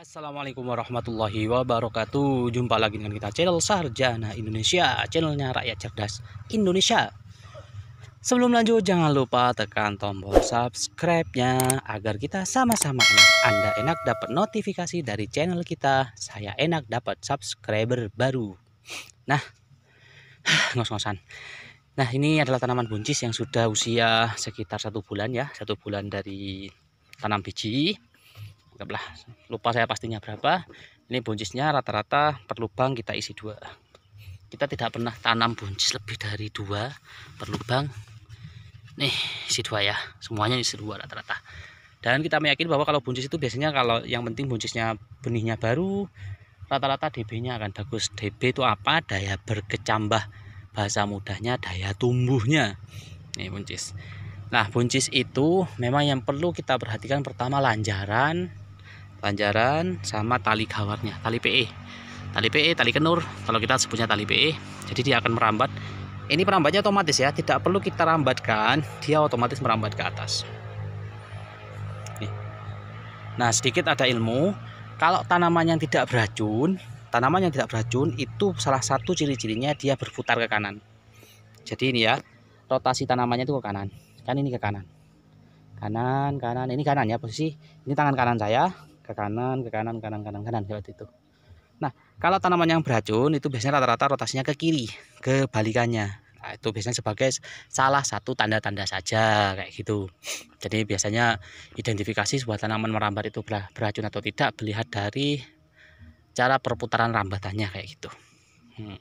Assalamualaikum warahmatullahi wabarakatuh Jumpa lagi dengan kita channel Sarjana Indonesia Channelnya Rakyat Cerdas Indonesia Sebelum lanjut jangan lupa tekan tombol subscribe-nya Agar kita sama-sama enak Anda enak dapat notifikasi dari channel kita Saya enak dapat subscriber baru Nah ngos-ngosan Nah ini adalah tanaman buncis yang sudah usia sekitar satu bulan ya Satu bulan dari tanam biji anggaplah lupa saya pastinya berapa ini buncisnya rata-rata per lubang kita isi dua kita tidak pernah tanam buncis lebih dari dua per lubang nih isi dua ya semuanya isi dua rata-rata dan kita meyakini bahwa kalau buncis itu biasanya kalau yang penting buncisnya benihnya baru rata-rata DB-nya akan bagus DB itu apa daya berkecambah bahasa mudahnya daya tumbuhnya nih buncis nah buncis itu memang yang perlu kita perhatikan pertama lanjaran banjaran sama tali gawarnya tali PE tali PE tali kenur kalau kita sebutnya tali PE jadi dia akan merambat ini perambatnya otomatis ya tidak perlu kita rambatkan dia otomatis merambat ke atas nah sedikit ada ilmu kalau tanaman yang tidak beracun tanaman yang tidak beracun itu salah satu ciri-cirinya dia berputar ke kanan jadi ini ya rotasi tanamannya itu ke kanan kan ini ke kanan kanan kanan ini kanan ya posisi ini tangan kanan saya ke kanan ke kanan kanan kanan kanan seperti itu nah kalau tanaman yang beracun itu biasanya rata-rata rotasinya ke kiri kebalikannya nah, itu biasanya sebagai salah satu tanda-tanda saja kayak gitu jadi biasanya identifikasi sebuah tanaman merambat itu beracun atau tidak dilihat dari cara perputaran rambatannya kayak gitu hmm.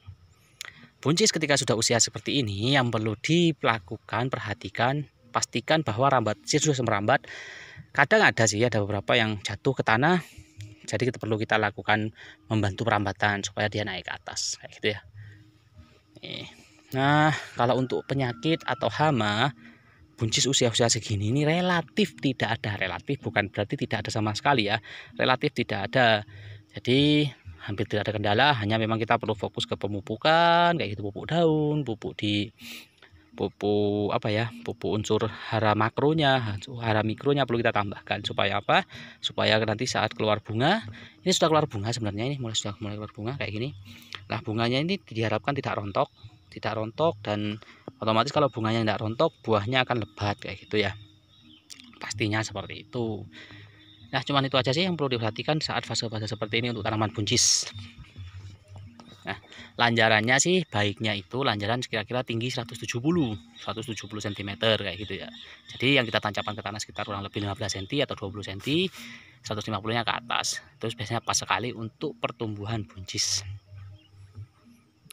buncis ketika sudah usia seperti ini yang perlu dilakukan perhatikan pastikan bahwa rambat sudah semerambat kadang ada sih ada beberapa yang jatuh ke tanah jadi kita perlu kita lakukan membantu perambatan supaya dia naik ke atas kayak gitu ya nah kalau untuk penyakit atau hama buncis usia-usia segini ini relatif tidak ada relatif bukan berarti tidak ada sama sekali ya relatif tidak ada jadi hampir tidak ada kendala hanya memang kita perlu fokus ke pemupukan kayak gitu pupuk daun pupuk di pupuk apa ya pupuk unsur hara makronya hara mikronya perlu kita tambahkan supaya apa supaya nanti saat keluar bunga ini sudah keluar bunga sebenarnya ini mulai sudah mulai keluar bunga kayak gini nah bunganya ini diharapkan tidak rontok tidak rontok dan otomatis kalau bunganya tidak rontok buahnya akan lebat kayak gitu ya pastinya seperti itu nah cuman itu aja sih yang perlu diperhatikan saat fase-fase seperti ini untuk tanaman buncis Nah, lanjarannya sih baiknya itu lanjaran kira-kira tinggi 170, 170 cm kayak gitu ya. Jadi yang kita tancapkan ke tanah sekitar kurang lebih 15 cm atau 20 cm, 150-nya ke atas. Terus biasanya pas sekali untuk pertumbuhan buncis.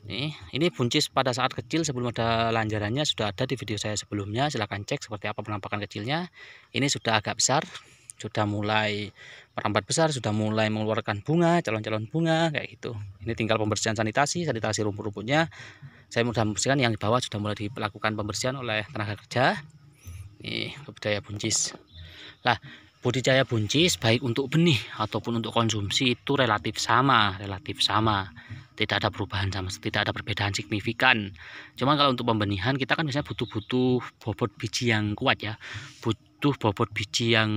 Nih, ini buncis pada saat kecil sebelum ada lanjarannya sudah ada di video saya sebelumnya. Silahkan cek seperti apa penampakan kecilnya. Ini sudah agak besar, sudah mulai perambat besar sudah mulai mengeluarkan bunga calon-calon bunga kayak gitu ini tinggal pembersihan sanitasi sanitasi rumput-rumputnya saya sudah membersihkan yang di bawah sudah mulai dilakukan pembersihan oleh tenaga kerja ini budidaya buncis lah budidaya buncis baik untuk benih ataupun untuk konsumsi itu relatif sama relatif sama tidak ada perubahan sama tidak ada perbedaan signifikan Cuma kalau untuk pembenihan kita kan biasanya butuh-butuh bobot biji yang kuat ya butuh bobot biji yang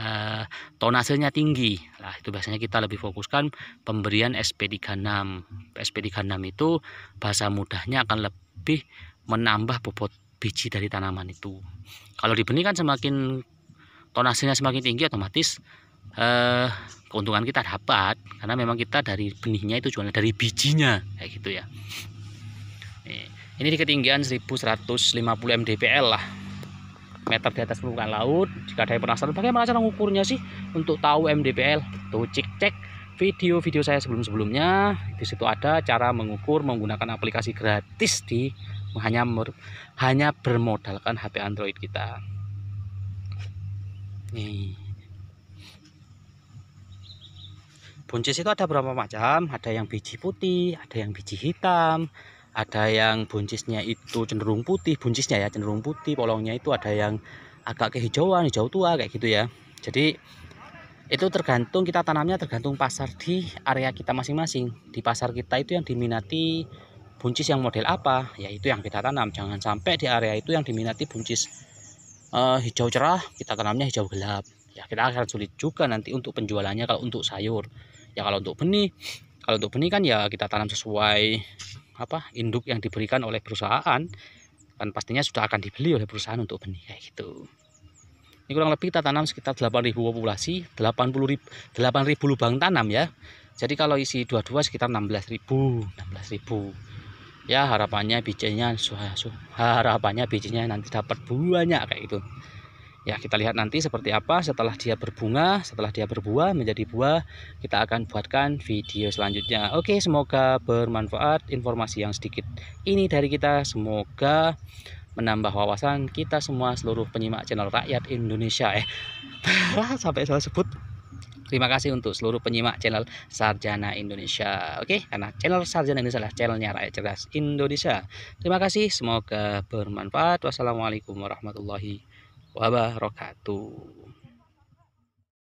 eh, tonasenya tinggi lah itu biasanya kita lebih fokuskan pemberian SP36 SP36 itu bahasa mudahnya akan lebih menambah bobot biji dari tanaman itu kalau dibenih kan semakin tonasenya semakin tinggi otomatis eh, keuntungan kita dapat karena memang kita dari benihnya itu jualnya dari bijinya kayak gitu ya ini di ketinggian 1150 mdpl lah meter di atas permukaan laut. Jika ada yang penasaran bagaimana cara mengukurnya sih untuk tahu MDPL, tuh cek cek video-video saya sebelum-sebelumnya. Di situ ada cara mengukur menggunakan aplikasi gratis di hanya hanya bermodalkan HP Android kita. Nih. Buncis itu ada berapa macam? Ada yang biji putih, ada yang biji hitam, ada yang buncisnya itu cenderung putih buncisnya ya cenderung putih polongnya itu ada yang agak kehijauan hijau tua kayak gitu ya jadi itu tergantung kita tanamnya tergantung pasar di area kita masing-masing di pasar kita itu yang diminati buncis yang model apa ya itu yang kita tanam jangan sampai di area itu yang diminati buncis uh, hijau cerah kita tanamnya hijau gelap ya kita akan sulit juga nanti untuk penjualannya kalau untuk sayur ya kalau untuk benih kalau untuk benih kan ya kita tanam sesuai apa induk yang diberikan oleh perusahaan kan pastinya sudah akan dibeli oleh perusahaan untuk benih kayak gitu ini kurang lebih kita tanam sekitar 8.000 populasi 80.000 8.000 lubang tanam ya jadi kalau isi dua-dua sekitar 16.000 16.000 ya harapannya bijinya harapannya bijinya nanti dapat banyak kayak gitu ya kita lihat nanti seperti apa setelah dia berbunga setelah dia berbuah menjadi buah kita akan buatkan video selanjutnya oke semoga bermanfaat informasi yang sedikit ini dari kita semoga menambah wawasan kita semua seluruh penyimak channel rakyat Indonesia eh sampai salah sebut Terima kasih untuk seluruh penyimak channel Sarjana Indonesia. Oke, karena channel Sarjana Indonesia adalah channelnya Rakyat Cerdas Indonesia. Terima kasih, semoga bermanfaat. Wassalamualaikum warahmatullahi wabarakatuh wabarakatuh